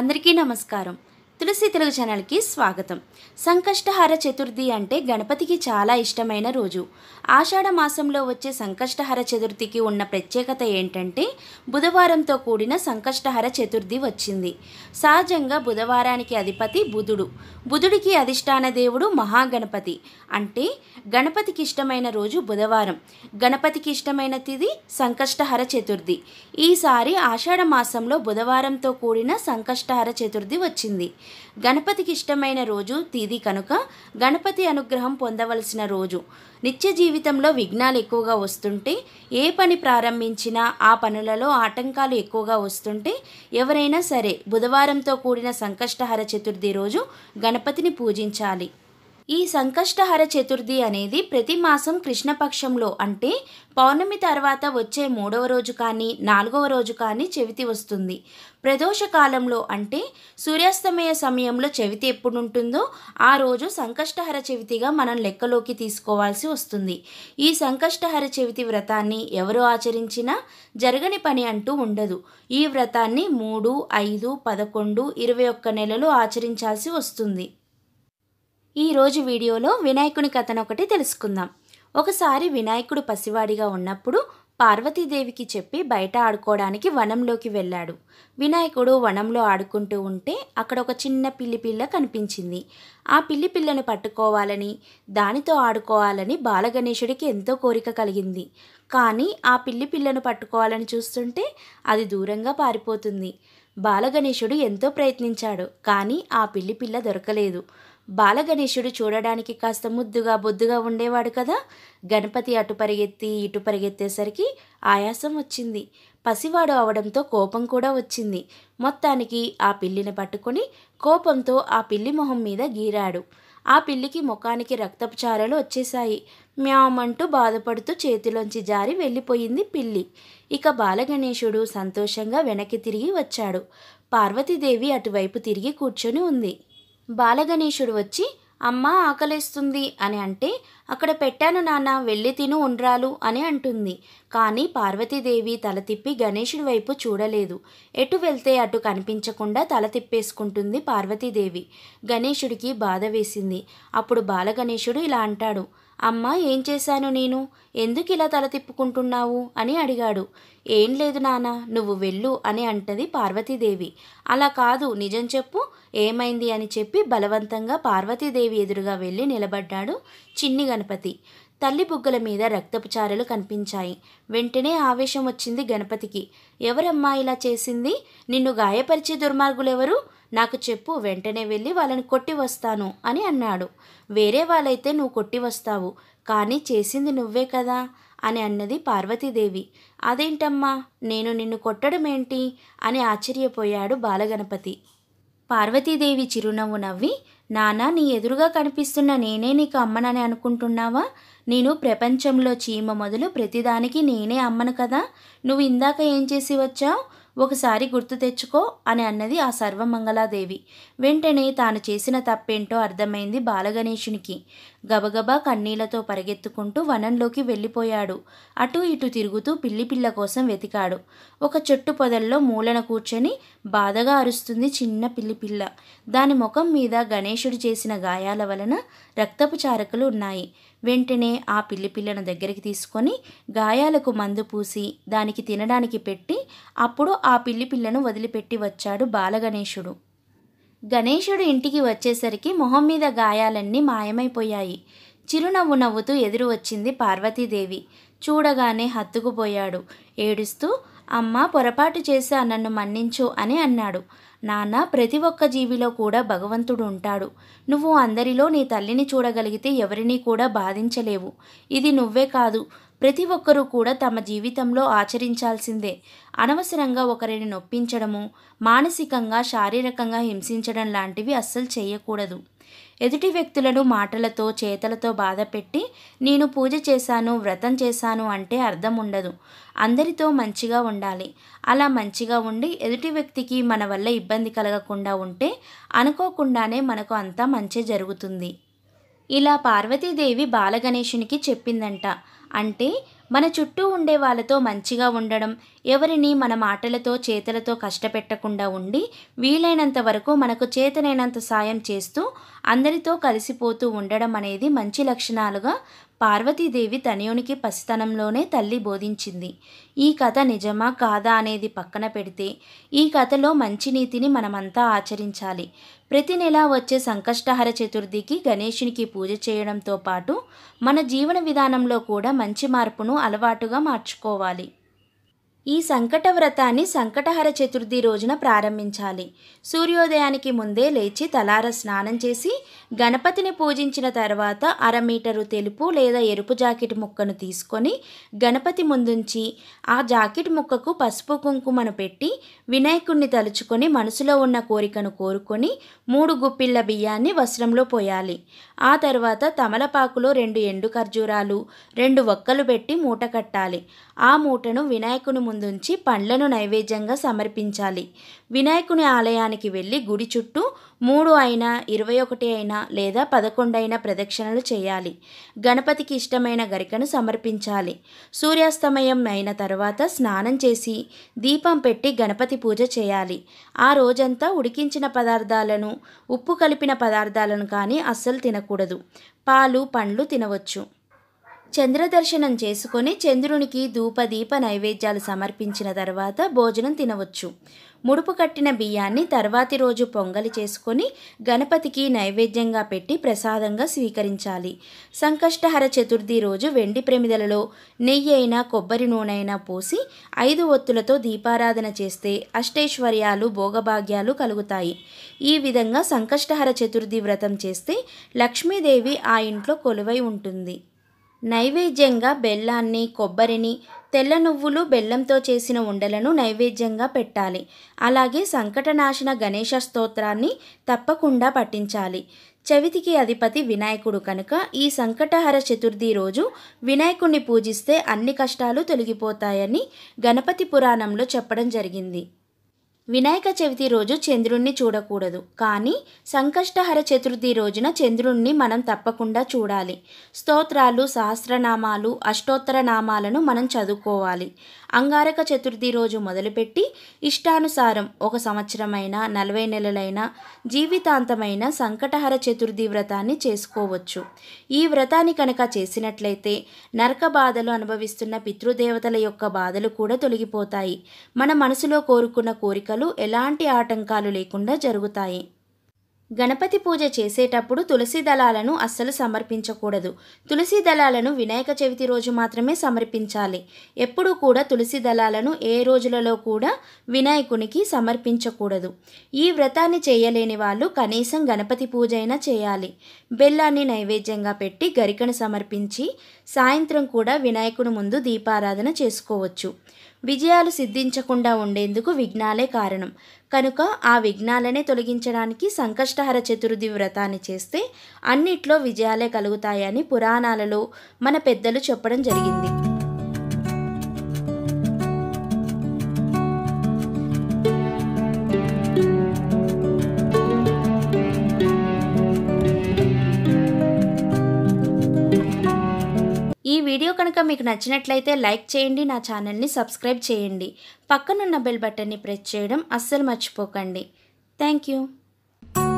అందరికీ నమస్కారం తులసి తెలుగు ఛానల్కి స్వాగతం సంకష్టహార చతుర్థి అంటే గణపతికి చాలా ఇష్టమైన రోజు ఆషాఢ మాసంలో వచ్చే సంకష్టహార చతుర్థికి ఉన్న ప్రత్యేకత ఏంటంటే బుధవారంతో కూడిన సంకష్టహార చతుర్థి వచ్చింది సహజంగా బుధవారానికి అధిపతి బుధుడు బుధుడికి అధిష్టాన దేవుడు మహాగణపతి అంటే గణపతికి ఇష్టమైన రోజు బుధవారం గణపతికి ఇష్టమైన తిది సంకష్టహర చతుర్థి ఈసారి ఆషాఢ మాసంలో బుధవారంతో కూడిన సంకష్టహర చతుర్థి వచ్చింది గణపతికి ఇష్టమైన రోజు తిది కనుక గణపతి అనుగ్రహం పొందవలసిన రోజు నిత్య జీవితంలో విఘ్నాలు ఎక్కువగా వస్తుంటే ఏ పని ప్రారంభించినా ఆ పనులలో ఆటంకాలు ఎక్కువగా వస్తుంటే ఎవరైనా సరే బుధవారంతో కూడిన సంకష్టహర చతుర్థి రోజు గణపతిని పూజించాలి ఈ సంకష్టహర చతుర్థి అనేది ప్రతి మాసం కృష్ణపక్షంలో అంటే పౌర్ణమి తర్వాత వచ్చే మూడవ రోజు కానీ నాలుగవ రోజు కానీ చెవితి వస్తుంది ప్రదోష కాలంలో అంటే సూర్యాస్తమయ సమయంలో చెవితి ఎప్పుడుంటుందో ఆ రోజు సంకష్టహర చెవితిగా మనం లెక్కలోకి తీసుకోవాల్సి వస్తుంది ఈ సంకష్టహర చెవితి వ్రతాన్ని ఎవరు ఆచరించినా జరగని పని అంటూ ఉండదు ఈ వ్రతాన్ని మూడు ఐదు పదకొండు ఇరవై ఒక్క నెలలు ఆచరించాల్సి వస్తుంది ఈరోజు వీడియోలో వినాయకుని కథను ఒకటి తెలుసుకుందాం ఒకసారి వినాయకుడు పసివాడిగా ఉన్నప్పుడు పార్వతీదేవికి చెప్పి బయట ఆడుకోవడానికి వనంలోకి వెళ్ళాడు వినాయకుడు వనంలో ఆడుకుంటూ ఉంటే అక్కడ ఒక చిన్న పిల్లి పిల్ల కనిపించింది ఆ పిల్లి పిల్లను పట్టుకోవాలని దానితో ఆడుకోవాలని బాలగణేశుడికి ఎంతో కోరిక కలిగింది కానీ ఆ పిల్లి పిల్లను పట్టుకోవాలని చూస్తుంటే అది దూరంగా పారిపోతుంది బాలగణేశుడు ఎంతో ప్రయత్నించాడు కానీ ఆ పిల్లి పిల్ల దొరకలేదు బాలగణేశుడు చూడడానికి కాస్త ముద్దుగా బొద్దుగా ఉండేవాడు కదా గణపతి అటు పరిగెత్తి ఇటు పరిగెత్తేసరికి ఆయాసం వచ్చింది పసివాడు అవడంతో కోపం కూడా వచ్చింది మొత్తానికి ఆ పిల్లిని పట్టుకొని కోపంతో ఆ పిల్లి మొహం మీద గీరాడు ఆ పిల్లికి ముఖానికి రక్తపుచారాలు వచ్చేశాయి మ్యామంటూ బాధపడుతూ చేతిలోంచి జారి వెళ్ళిపోయింది పిల్లి ఇక బాలగణేశుడు సంతోషంగా వెనక్కి తిరిగి వచ్చాడు పార్వతీదేవి అటువైపు తిరిగి కూర్చొని ఉంది బాలగణేశుడు వచ్చి అమ్మ ఆకలేస్తుంది అని అంటే అక్కడ పెట్టాను నాన్న వెళ్ళి తిను ఉండ్రాలు అని అంటుంది కానీ పార్వతీదేవి తల తిప్పి గణేశుడి వైపు చూడలేదు ఎటు వెళ్తే అటు కనిపించకుండా తల తిప్పేసుకుంటుంది పార్వతీదేవి గణేశుడికి బాధ వేసింది అప్పుడు బాలగణేశుడు ఇలా అంటాడు అమ్మ ఏం చేశాను నేను ఎందుకు ఇలా తల తిప్పుకుంటున్నావు అని అడిగాడు ఏం లేదు నాన్న నువ్వు వెళ్ళు అని అంటది పార్వతీదేవి అలా కాదు నిజం చెప్పు ఏమైంది అని చెప్పి బలవంతంగా పార్వతీదేవి ఎదురుగా వెళ్ళి నిలబడ్డాడు చిన్ని గణపతి తల్లి బుగ్గల మీద రక్తపు చారలు కనిపించాయి వెంటనే ఆవేశం వచ్చింది గణపతికి ఎవరమ్మా ఇలా చేసింది నిన్ను గాయపరిచే దుర్మార్గులెవరు నాకు చెప్పు వెంటనే వెళ్ళి వాళ్ళని కొట్టి వస్తాను అని అన్నాడు వేరే వాళ్ళైతే నువ్వు కొట్టి వస్తావు కానీ చేసింది నువ్వే కదా అని అన్నది పార్వతీదేవి అదేంటమ్మా నేను నిన్ను కొట్టడం ఏంటి అని ఆశ్చర్యపోయాడు బాలగణపతి పార్వతీదేవి చిరునవ్వు నవ్వి నానా నీ ఎదురుగా కనిపిస్తున్న నేనే నీకు అమ్మనని అనుకుంటున్నావా నేను ప్రపంచంలో చీమ మొదలు ప్రతిదానికి నేనే అమ్మను కదా నువ్వు ఇందాక ఏం చేసి వచ్చావు ఒకసారి గుర్తు తెచ్చుకో అని అన్నది ఆ సర్వమంగళాదేవి వెంటనే తాను చేసిన తప్పేంటో అర్థమైంది బాలగణేషునికి గబగబా కన్నీళ్లతో పరిగెత్తుకుంటూ వనంలోకి వెళ్ళిపోయాడు అటు ఇటు తిరుగుతూ పిల్లి పిల్ల కోసం వెతికాడు ఒక చెట్టు పొదల్లో మూలన కూర్చొని బాధగా అరుస్తుంది చిన్న పిల్లి పిల్ల దాని ముఖం మీద గణేషుడు చేసిన గాయాల వలన రక్తపు చారకులు ఉన్నాయి వెంటనే ఆ పిల్లి పిల్లను దగ్గరికి తీసుకొని గాయాలకు మందు పూసి దానికి తినడానికి పెట్టి అప్పుడు ఆ పిల్లి పిల్లను వదిలిపెట్టి వచ్చాడు బాలగణేశుడు గణేశుడు ఇంటికి వచ్చేసరికి మొహం మీద గాయాలన్నీ మాయమైపోయాయి చిరునవ్వు నవ్వుతూ ఎదురు వచ్చింది పార్వతీదేవి చూడగానే హత్తుకుపోయాడు ఏడుస్తూ అమ్మ పొరపాటు చేసా నన్ను మన్నించు అని అన్నాడు నాన్న ప్రతి ఒక్క జీవిలో కూడా భగవంతుడు ఉంటాడు నువ్వు అందరిలో నీ తల్లిని చూడగలిగితే ఎవరినీ కూడా బాధించలేవు ఇది నువ్వే కాదు ప్రతి ఒక్కరూ కూడా తమ జీవితంలో ఆచరించాల్సిందే అనవసరంగా ఒకరిని నొప్పించడము మానసికంగా శారీరకంగా హింసించడం లాంటివి అస్సలు చేయకూడదు ఎదుటి వ్యక్తులను మాటలతో చేతలతో బాధపెట్టి నేను పూజ చేశాను వ్రతం చేశాను అంటే అర్థం ఉండదు అందరితో మంచిగా ఉండాలి అలా మంచిగా ఉండి ఎదుటి వ్యక్తికి మన వల్ల ఇబ్బంది కలగకుండా ఉంటే అనుకోకుండానే మనకు అంతా మంచి జరుగుతుంది ఇలా పార్వతీదేవి బాలగణేషునికి చెప్పిందంట అంటే మన చుట్టూ ఉండే వాళ్ళతో మంచిగా ఉండడం ఎవరిని మన మాటలతో చేతులతో కష్టపెట్టకుండా ఉండి వీలైనంత వరకు మనకు చేతనైనంత సాయం చేస్తూ అందరితో కలిసిపోతూ ఉండడం అనేది మంచి లక్షణాలుగా పార్వతీదేవి తనయునికి పసితనంలోనే తల్లి బోధించింది ఈ కథ నిజమా కాదా అనేది పక్కన పెడితే ఈ కథలో మంచి నీతిని మనమంతా ఆచరించాలి ప్రతి నెల వచ్చే సంకష్టహర చతుర్థికి గణేషునికి పూజ చేయడంతో పాటు మన జీవన విధానంలో కూడా మంచి మార్పును అలవాటుగా మార్చుకోవాలి ఈ సంకట వ్రతాన్ని సంకటహర చతుర్థి రోజున ప్రారంభించాలి సూర్యోదయానికి ముందే లేచి తలార స్నానం చేసి గణపతిని పూజించిన తర్వాత అర మీటరు తెలుపు లేదా ఎరుపు జాకెట్ ముక్కను తీసుకొని గణపతి ముందుంచి ఆ జాకెట్ ముక్కకు పసుపు కుంకుమను పెట్టి వినాయకుణ్ణి తలుచుకొని మనసులో ఉన్న కోరికను కోరుకొని మూడు గుప్పిళ్ళ బియ్యాన్ని వస్త్రంలో పోయాలి ఆ తర్వాత తమలపాకులో రెండు ఎండు ఖర్జూరాలు రెండు ఒక్కలు పెట్టి మూట కట్టాలి ఆ మూటను వినాయకుని ముందుంచి పండ్లను నైవేద్యంగా సమర్పించాలి వినాయకుని ఆలయానికి వెళ్ళి గుడి చుట్టూ మూడు అయినా ఇరవై ఒకటి అయినా లేదా పదకొండు అయినా ప్రదక్షిణలు చేయాలి గణపతికి ఇష్టమైన గరికను సమర్పించాలి సూర్యాస్తమయం అయిన తర్వాత స్నానం చేసి దీపం పెట్టి గణపతి పూజ చేయాలి ఆ రోజంతా ఉడికించిన పదార్థాలను ఉప్పు కలిపిన పదార్థాలను కానీ అస్సలు తినకూడదు పాలు పండ్లు తినవచ్చు చంద్రదర్శనం చేసుకొని చంద్రునికి ధూపదీప నైవేద్యాలు సమర్పించిన తర్వాత భోజనం తినవచ్చు ముడుపు కట్టిన బియ్యాన్ని తర్వాతి రోజు పొంగలి చేసుకొని గణపతికి నైవేద్యంగా పెట్టి ప్రసాదంగా స్వీకరించాలి సంకష్టహర చతుర్థి రోజు వెండి ప్రమిదలలో నెయ్యి అయినా కొబ్బరి నూనె పోసి ఐదు ఒత్తులతో దీపారాధన చేస్తే అష్టైశ్వర్యాలు భోగభాగ్యాలు కలుగుతాయి ఈ విధంగా సంకష్టహర చతుర్థి వ్రతం చేస్తే లక్ష్మీదేవి ఆ ఇంట్లో కొలువై ఉంటుంది నైవేద్యంగా బెల్లాన్ని కొబ్బరిని తెల్ల నువ్వులు బెల్లంతో చేసిన ఉండలను నైవేద్యంగా పెట్టాలి అలాగే సంకటనాశన గణేష స్తోత్రాన్ని తప్పకుండా పఠించాలి చవితికి అధిపతి వినాయకుడు కనుక ఈ సంకటహర చతుర్థి రోజు వినాయకుణ్ణి పూజిస్తే అన్ని కష్టాలు తొలగిపోతాయని గణపతి పురాణంలో చెప్పడం జరిగింది వినాయక చవితి రోజు చంద్రుణ్ణి చూడకూడదు కానీ సంకష్టహర చతుర్థి రోజున చంద్రుణ్ణి మనం తప్పకుండా చూడాలి స్తోత్రాలు సహస్రనామాలు అష్టోత్తర నామాలను మనం చదువుకోవాలి అంగారక చతుర్థి రోజు మొదలుపెట్టి ఇష్టానుసారం ఒక సంవత్సరమైన నలభై నెలలైన జీవితాంతమైన సంకటహర చతుర్థి వ్రతాన్ని చేసుకోవచ్చు ఈ వ్రతాన్ని కనుక చేసినట్లయితే నరక బాధలు అనుభవిస్తున్న పితృదేవతల యొక్క బాధలు కూడా తొలగిపోతాయి మన మనసులో కోరుకున్న కోరికలు ఎలాంటి ఆటంకాలు లేకుండా జరుగుతాయి గణపతి పూజ చేసేటప్పుడు తులసి దళాలను అస్సలు సమర్పించకూడదు తులసి దళాలను వినాయక చవితి రోజు మాత్రమే సమర్పించాలి ఎప్పుడూ కూడా తులసి దళాలను ఏ రోజులలో కూడా వినాయకునికి సమర్పించకూడదు ఈ వ్రతాన్ని చేయలేని వాళ్ళు కనీసం గణపతి పూజ అయినా చేయాలి బెల్లాన్ని నైవేద్యంగా పెట్టి గరికను సమర్పించి సాయంత్రం కూడా వినాయకుని ముందు దీపారాధన చేసుకోవచ్చు విజయాలు సిద్ధించకుండా ఉండేందుకు విఘ్నాలే కారణం కనుక ఆ విఘ్నాలనే తొలగించడానికి సంకష్టహర చతుర్థి వ్రతాన్ని చేస్తే అన్నిట్లో విజయాలే కలుగుతాయని పురాణాలలో మన పెద్దలు చెప్పడం జరిగింది వీడియో కనుక మీకు నచ్చినట్లయితే లైక్ చేయండి నా ఛానల్ని సబ్స్క్రైబ్ చేయండి పక్కనున్న బెల్ బటన్ని ప్రెస్ చేయడం అస్సలు మర్చిపోకండి థ్యాంక్ యూ